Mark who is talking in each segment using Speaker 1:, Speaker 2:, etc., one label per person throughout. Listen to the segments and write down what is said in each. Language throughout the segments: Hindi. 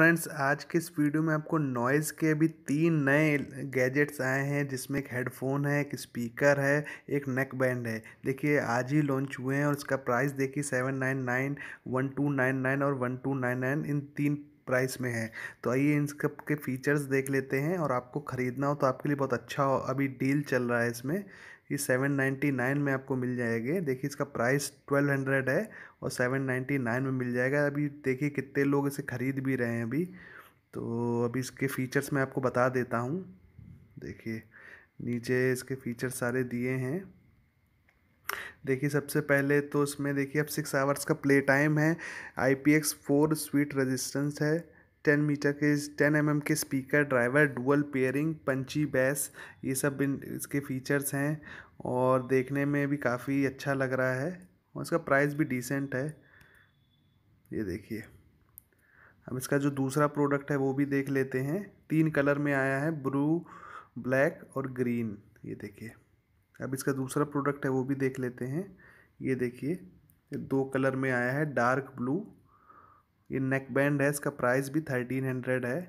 Speaker 1: फ्रेंड्स आज के इस वीडियो में आपको नॉइज़ के अभी तीन नए गैजेट्स आए हैं जिसमें एक हेडफोन है एक स्पीकर है एक नेक बैंड है देखिए आज ही लॉन्च हुए हैं और इसका प्राइस देखिए seven nine nine one two nine nine और वन टू नाइन नाइन इन तीन प्राइस में है तो आइए इन सब के फीचर्स देख लेते हैं और आपको ख़रीदना हो तो आपके लिए बहुत अच्छा हो अभी डील चल रहा है इसमें ये नाइन में आपको मिल जाएंगे देखिए इसका प्राइस ट्वेल्व हंड्रेड है और सेवन नाइन्टी नाइन में मिल जाएगा अभी देखिए कितने लोग इसे ख़रीद भी रहे हैं अभी तो अभी इसके फ़ीचर्स मैं आपको बता देता हूँ देखिए नीचे इसके फीचर्स सारे दिए हैं देखिए सबसे पहले तो इसमें देखिए अब सिक्स आवर्स का प्ले टाइम है I P X four sweat resistance है टेन मीटर के टेन एम के speaker driver dual pairing punchy bass ये सब इन इसके फीचर्स हैं और देखने में भी काफ़ी अच्छा लग रहा है और इसका प्राइस भी डिसेंट है ये देखिए अब इसका जो दूसरा प्रोडक्ट है वो भी देख लेते हैं तीन कलर में आया है ब्लू ब्लैक और ग्रीन ये देखिए अब इसका दूसरा प्रोडक्ट है वो भी देख लेते हैं ये देखिए दो कलर में आया है डार्क ब्लू ये नेक बैंड है इसका प्राइस भी थर्टीन हंड्रेड है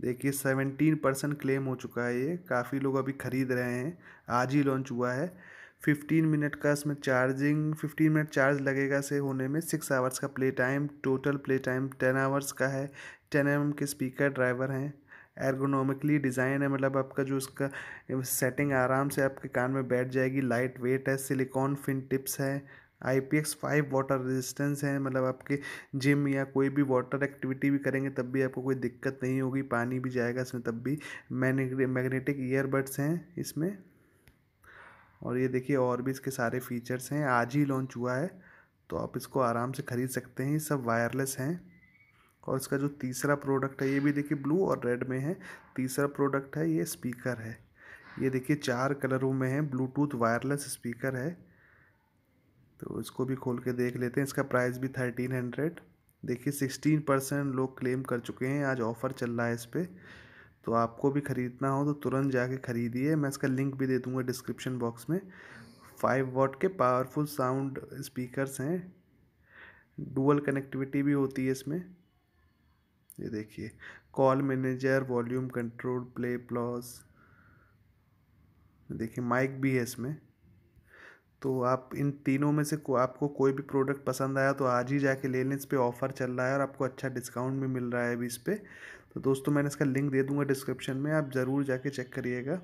Speaker 1: देखिए सेवेंटीन परसेंट क्लेम हो चुका है ये काफ़ी लोग अभी ख़रीद रहे हैं आज ही लॉन्च हुआ है फिफ्टीन मिनट का इसमें चार्जिंग फिफ्टीन मिनट चार्ज लगेगा से होने में सिक्स आवर्स का play time total play time ten hours का है टेन एम के स्पीकर ड्राइवर हैं एर्गोनॉमिकली डिज़ाइन है मतलब आपका जो इसका सेटिंग आराम से आपके कान में बैठ जाएगी लाइट वेट है सिलिकॉन फिन टिप्स है I P X five water resistance है मतलब आपके जिम या कोई भी वाटर एक्टिविटी भी करेंगे तब भी आपको कोई दिक्कत नहीं होगी पानी भी जाएगा इसमें तब भी मैग्नेटिक ईयरबड्स हैं इसमें और ये देखिए और भी इसके सारे फीचर्स हैं आज ही लॉन्च हुआ है तो आप इसको आराम से ख़रीद सकते हैं ये सब वायरलेस हैं और इसका जो तीसरा प्रोडक्ट है ये भी देखिए ब्लू और रेड में है तीसरा प्रोडक्ट है ये स्पीकर है ये देखिए चार कलरों में है ब्लूटूथ वायरलेस स्पीकर है तो इसको भी खोल के देख लेते हैं इसका प्राइस भी थर्टीन हंड्रेड देखिए सिक्सटीन परसेंट लोग क्लेम कर चुके हैं आज ऑफ़र चल रहा है इस पर तो आपको भी ख़रीदना हो तो तुरंत जाके ख़रीदिए मैं इसका लिंक भी दे दूँगा डिस्क्रिप्शन बॉक्स में फाइव वॉट के पावरफुल साउंड स्पीकरस हैं डुअल कनेक्टिविटी भी होती है इसमें ये देखिए call manager volume control play pause देखिए माइक भी है इसमें तो आप इन तीनों में से को आपको कोई भी प्रोडक्ट पसंद आया तो आज ही जाके ले लें इस पर ऑफ़र चल रहा है और आपको अच्छा डिस्काउंट भी मिल रहा है अभी इस पर तो दोस्तों मैंने इसका लिंक दे दूंगा डिस्क्रिप्शन में आप ज़रूर जाके चेक करिएगा